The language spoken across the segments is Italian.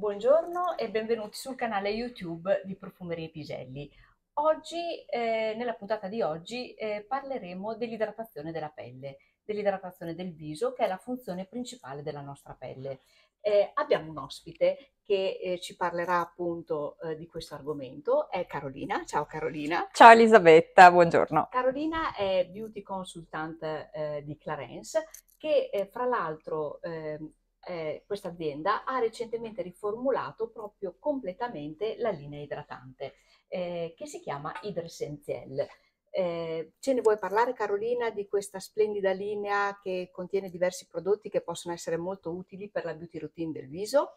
Buongiorno e benvenuti sul canale YouTube di Profumerie Piselli. Oggi, eh, nella puntata di oggi, eh, parleremo dell'idratazione della pelle, dell'idratazione del viso, che è la funzione principale della nostra pelle. Eh, abbiamo un ospite che eh, ci parlerà appunto eh, di questo argomento, è Carolina. Ciao Carolina. Ciao Elisabetta, buongiorno. Carolina è beauty consultant eh, di Clarence, che eh, fra l'altro eh, eh, questa azienda ha recentemente riformulato proprio completamente la linea idratante eh, che si chiama Hydresentiel. Eh, ce ne vuoi parlare Carolina di questa splendida linea che contiene diversi prodotti che possono essere molto utili per la beauty routine del viso?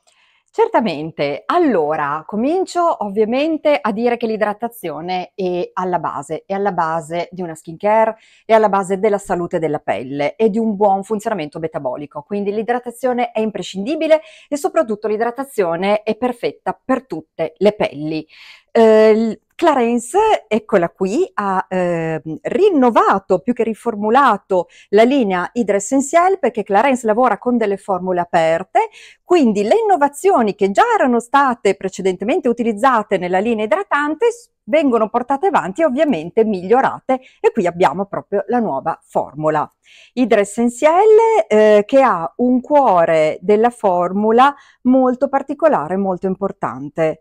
Certamente, allora comincio ovviamente a dire che l'idratazione è alla base, è alla base di una skincare, è alla base della salute della pelle e di un buon funzionamento metabolico, quindi l'idratazione è imprescindibile e soprattutto l'idratazione è perfetta per tutte le pelli. Eh, Clarence, eccola qui, ha eh, rinnovato più che riformulato la linea Hydra Essentiel perché Clarence lavora con delle formule aperte, quindi le innovazioni che già erano state precedentemente utilizzate nella linea idratante vengono portate avanti e ovviamente migliorate e qui abbiamo proprio la nuova formula. Hydra Essentiel eh, che ha un cuore della formula molto particolare, molto importante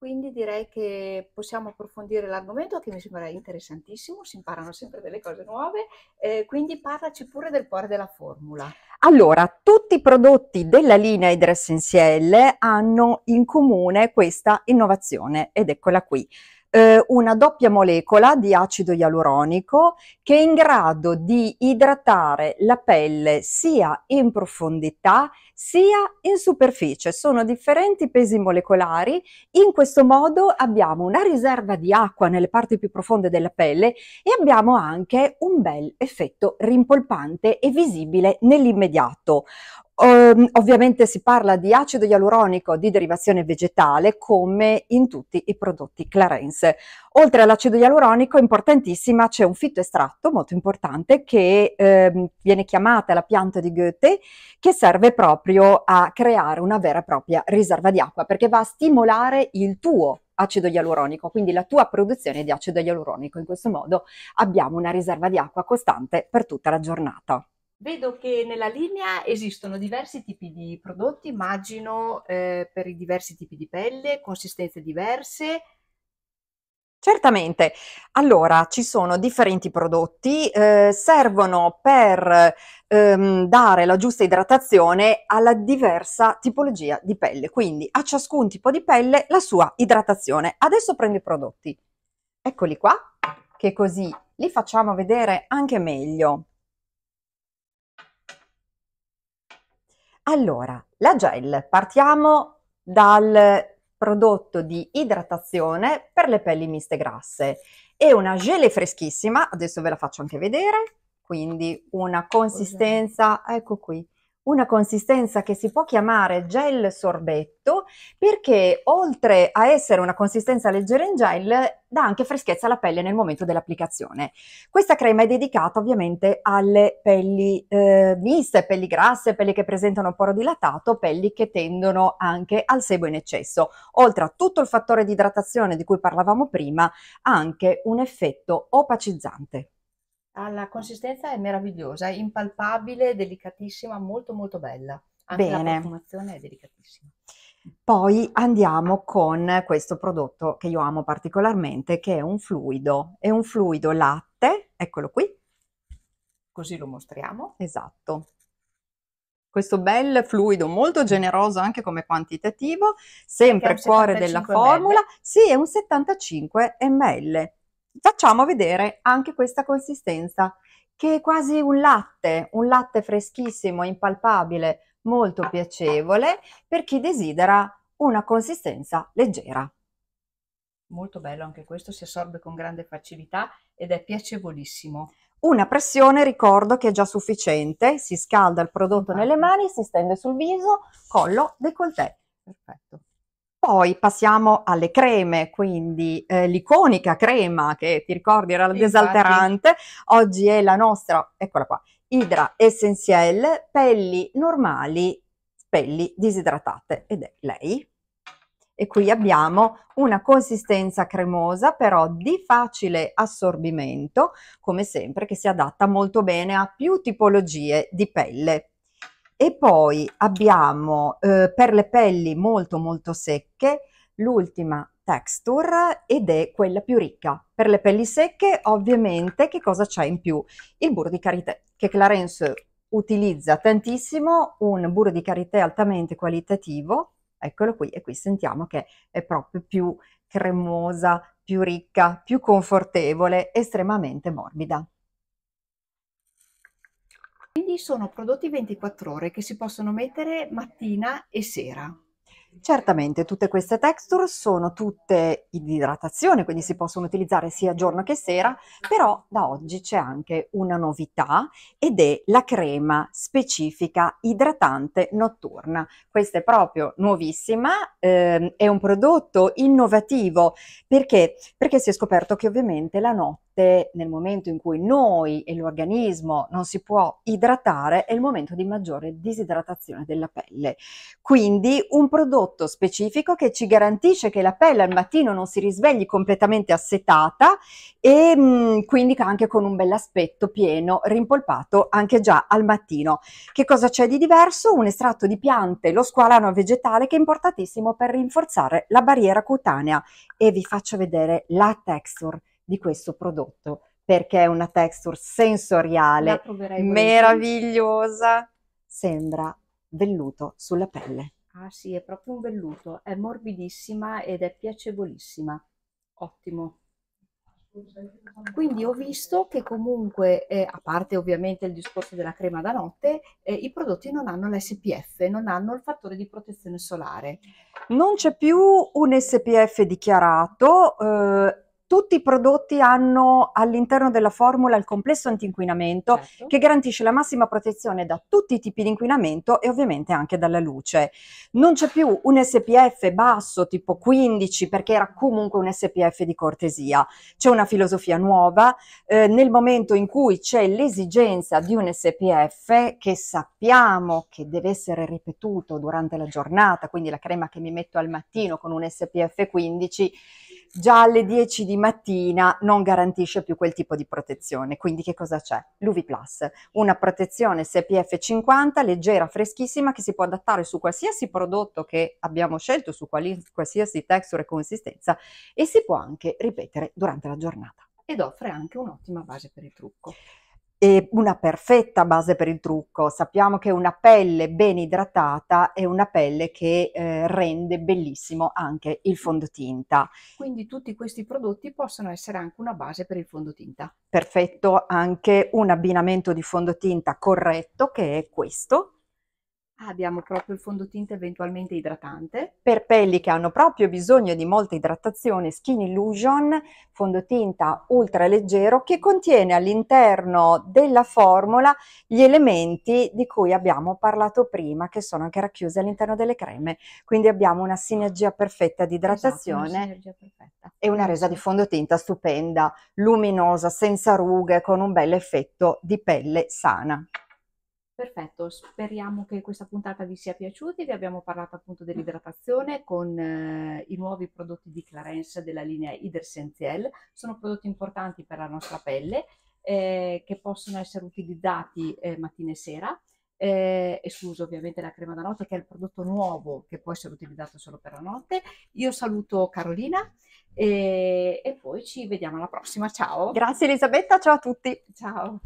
quindi direi che possiamo approfondire l'argomento che mi sembra interessantissimo, si imparano sempre delle cose nuove, eh, quindi parlaci pure del cuore della formula. Allora, tutti i prodotti della linea Hydra hanno in comune questa innovazione ed eccola qui eh, una doppia molecola di acido ialuronico che è in grado di idratare la pelle sia in profondità sia in superficie. Sono differenti pesi molecolari. In questo modo abbiamo una riserva di acqua nelle parti più profonde della pelle e abbiamo anche un bel effetto rimpolpante e visibile nell'immediato. Um, ovviamente si parla di acido ialuronico di derivazione vegetale come in tutti i prodotti Clarence. Oltre all'acido ialuronico, importantissima, c'è un fitto estratto molto importante che ehm, viene chiamata la pianta di Goethe, che serve proprio a creare una vera e propria riserva di acqua, perché va a stimolare il tuo acido ialuronico, quindi la tua produzione di acido ialuronico. In questo modo abbiamo una riserva di acqua costante per tutta la giornata. Vedo che nella linea esistono diversi tipi di prodotti, immagino, eh, per i diversi tipi di pelle, consistenze diverse. Certamente. Allora, ci sono differenti prodotti, eh, servono per ehm, dare la giusta idratazione alla diversa tipologia di pelle, quindi a ciascun tipo di pelle la sua idratazione. Adesso prendo i prodotti. Eccoli qua, che così li facciamo vedere anche meglio. Allora, la gel, partiamo dal prodotto di idratazione per le pelli miste grasse. È una gele freschissima, adesso ve la faccio anche vedere, quindi una consistenza, ecco qui, una consistenza che si può chiamare gel sorbetto perché oltre a essere una consistenza leggera in gel dà anche freschezza alla pelle nel momento dell'applicazione. Questa crema è dedicata ovviamente alle pelli eh, miste, pelli grasse, pelli che presentano poro dilatato, pelli che tendono anche al sebo in eccesso. Oltre a tutto il fattore di idratazione di cui parlavamo prima, ha anche un effetto opacizzante. Ha la consistenza è meravigliosa, è impalpabile, delicatissima, molto molto bella. Anche Bene. la profumazione è delicatissima. Poi andiamo con questo prodotto che io amo particolarmente, che è un fluido. È un fluido latte, eccolo qui. Così lo mostriamo. Esatto. Questo bel fluido, molto generoso anche come quantitativo, sempre cuore della ml. formula. Sì, è un 75 ml facciamo vedere anche questa consistenza che è quasi un latte, un latte freschissimo, impalpabile, molto piacevole per chi desidera una consistenza leggera. Molto bello anche questo, si assorbe con grande facilità ed è piacevolissimo. Una pressione, ricordo che è già sufficiente, si scalda il prodotto nelle mani, si stende sul viso, collo, décolleté. Perfetto. Poi passiamo alle creme, quindi eh, l'iconica crema che ti ricordi era la Infatti. desalterante, oggi è la nostra, eccola qua, Idra Essentielle, pelli normali, pelli disidratate ed è lei. E qui abbiamo una consistenza cremosa però di facile assorbimento, come sempre, che si adatta molto bene a più tipologie di pelle. E poi abbiamo eh, per le pelli molto molto secche l'ultima texture ed è quella più ricca. Per le pelli secche ovviamente che cosa c'è in più? Il burro di karité che Clarence utilizza tantissimo, un burro di karité altamente qualitativo, eccolo qui e qui sentiamo che è proprio più cremosa, più ricca, più confortevole, estremamente morbida. Quindi sono prodotti 24 ore che si possono mettere mattina e sera. Certamente, tutte queste texture sono tutte in idratazione, quindi si possono utilizzare sia giorno che sera, però da oggi c'è anche una novità ed è la crema specifica idratante notturna. Questa è proprio nuovissima, ehm, è un prodotto innovativo perché? perché si è scoperto che ovviamente la notte ovviamente nel momento in cui noi e l'organismo non si può idratare è il momento di maggiore disidratazione della pelle. Quindi un prodotto specifico che ci garantisce che la pelle al mattino non si risvegli completamente assetata e mh, mm, quindi anche con un bel aspetto pieno, rimpolpato anche già al mattino. Che cosa c'è di diverso? Un estratto di piante, lo squalano vegetale che è importantissimo per rinforzare la barriera cutanea e vi faccio vedere la texture di questo prodotto perché è una texture sensoriale meravigliosa, sembra velluto sulla pelle. Ah sì, è proprio un velluto, è morbidissima ed è piacevolissima. Ottimo. Quindi ho visto che comunque, eh, a parte ovviamente il discorso della crema da notte, eh, i prodotti non hanno l'SPF, non hanno il fattore di protezione solare. Non c'è più un SPF dichiarato, eh, tutti i prodotti hanno all'interno della formula il complesso antinquinamento certo. che garantisce la massima protezione da tutti i tipi di inquinamento e ovviamente anche dalla luce. Non c'è più un SPF basso tipo 15 perché era comunque un SPF di cortesia. C'è una filosofia nuova eh, nel momento in cui c'è l'esigenza di un SPF che sappiamo che deve essere ripetuto durante la giornata, quindi la crema che mi metto al mattino con un SPF 15 già alle 10 di mattina non garantisce più quel tipo di protezione. Quindi che cosa c'è? L'UV Plus, una protezione SPF 50 leggera, freschissima, che si può adattare su qualsiasi prodotto che abbiamo scelto, su quali, qualsiasi texture e consistenza e si può anche ripetere durante la giornata ed offre anche un'ottima base per il trucco e una perfetta base per il trucco. Sappiamo che una pelle ben idratata è una pelle che eh, rende bellissimo anche il fondotinta. Quindi tutti questi prodotti possono essere anche una base per il fondotinta. Perfetto, anche un abbinamento di fondotinta corretto che è questo abbiamo proprio il fondotinta eventualmente idratante. Per pelli che hanno proprio bisogno di molta idratazione, Skin Illusion, fondotinta ultra leggero che contiene all'interno della formula gli elementi di cui abbiamo parlato prima, che sono anche racchiusi all'interno delle creme. Quindi abbiamo una sinergia perfetta di idratazione esatto, una perfetta. e una resa di fondotinta stupenda, luminosa, senza rughe, con un bel effetto di pelle sana. Perfetto, speriamo che questa puntata vi sia piaciuta. Vi abbiamo parlato appunto dell'idratazione con eh, i nuovi prodotti di Clarence della linea Idersenziel. Sono prodotti importanti per la nostra pelle eh, che possono essere utilizzati eh, mattina e sera. Eh, escluso ovviamente la crema da notte che è il prodotto nuovo che può essere utilizzato solo per la notte. Io saluto Carolina e, eh, e poi ci vediamo alla prossima. Ciao. Grazie Elisabetta, ciao a tutti. Ciao.